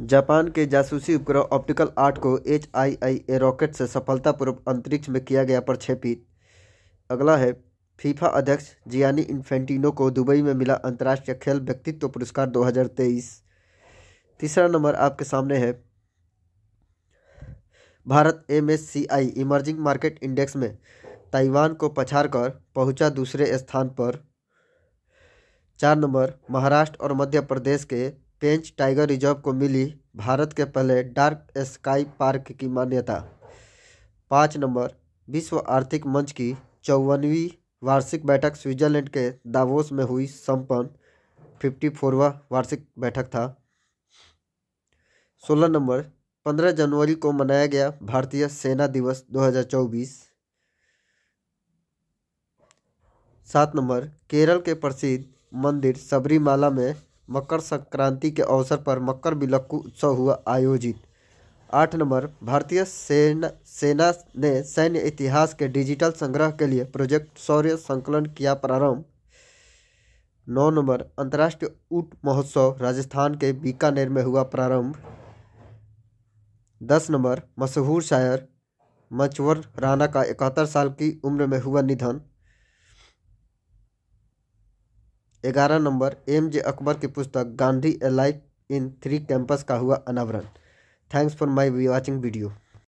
Japan के जासूसी उपग्रह ऑप्टिकल आर्ट को H I I A rocket से सफलतापूर्वक अंतरिक्ष में किया गया प्रक्षेपित अगला है फीफा अध्यक्ष जियानी इन्फेंटिनो को दुबई में मिला अंतर्राष्ट्रीय खेल व्यक्तित्व पुरस्कार 2023 तीसरा नंबर आपके सामने है Bharat M S C I emerging market index में ताइवान को पछाड़ कर पहुँचा दूसरे स्थान पर चार नंबर महाराष्ट्र और मध्य प्रदेश के पेंच टाइगर रिजर्व को मिली भारत के पहले डार्क स्काई पार्क की मान्यता पाँच नंबर विश्व आर्थिक मंच की चौवनवीं वार्षिक बैठक स्विट्जरलैंड के दावोस में हुई संपन्न फिफ्टी फोरवा वार्षिक बैठक था सोलह नंबर पंद्रह जनवरी को मनाया गया भारतीय सेना दिवस 2024 सात नंबर केरल के प्रसिद्ध मंदिर सबरीमाला में मकर संक्रांति के अवसर पर मकर विलक्कू उत्सव हुआ आयोजित आठ नंबर भारतीय सेना सेना ने सैन्य इतिहास के डिजिटल संग्रह के लिए प्रोजेक्ट शौर्य संकलन किया प्रारंभ नौ नंबर अंतर्राष्ट्रीय ऊट महोत्सव राजस्थान के बीकानेर में हुआ प्रारंभ दस नंबर मशहूर शायर मचवर राणा का इकहत्तर साल की उम्र में हुआ निधन ग्यारह नंबर एम जे अकबर की पुस्तक Gandhi A life in three campaigns का हुआ अनावरण thanks for my watching video